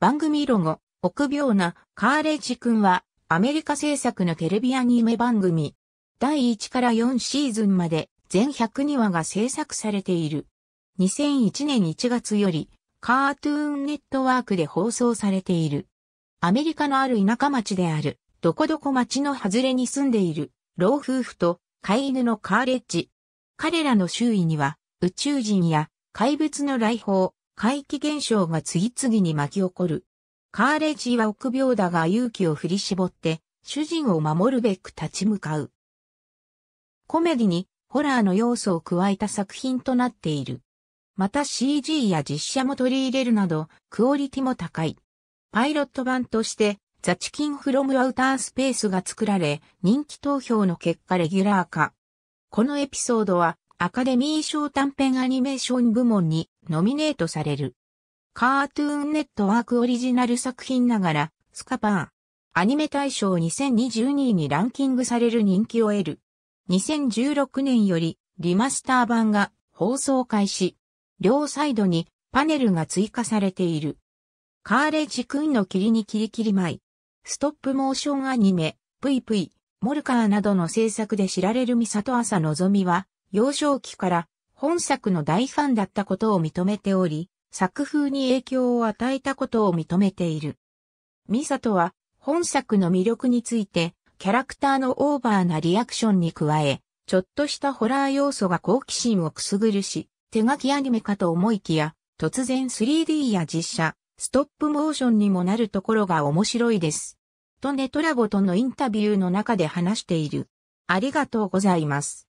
番組ロゴ、臆病なカーレッジ君は、アメリカ制作のテレビアニメ番組。第1から4シーズンまで全102話が制作されている。2001年1月より、カートゥーンネットワークで放送されている。アメリカのある田舎町である、どこどこ町の外れに住んでいる、老夫婦と飼い犬のカーレッジ。彼らの周囲には、宇宙人や怪物の来訪、怪奇現象が次々に巻き起こる。カーレジは臆病だが勇気を振り絞って、主人を守るべく立ち向かう。コメディにホラーの要素を加えた作品となっている。また CG や実写も取り入れるなど、クオリティも高い。パイロット版として、ザ・チキン・フロム・アウタースペースが作られ、人気投票の結果レギュラー化。このエピソードは、アカデミー賞短編アニメーション部門に、ノミネートされる。カートゥーンネットワークオリジナル作品ながら、スカパー。アニメ大賞2022にランキングされる人気を得る。2016年よりリマスター版が放送開始。両サイドにパネルが追加されている。カーレッジンの霧にキリキリ舞い。ストップモーションアニメ、ぷいぷい、モルカーなどの制作で知られるミサト朝のぞみは、幼少期から本作の大ファンだったことを認めており、作風に影響を与えたことを認めている。ミサトは本作の魅力について、キャラクターのオーバーなリアクションに加え、ちょっとしたホラー要素が好奇心をくすぐるし、手書きアニメかと思いきや、突然 3D や実写、ストップモーションにもなるところが面白いです。とネトラボとのインタビューの中で話している。ありがとうございます。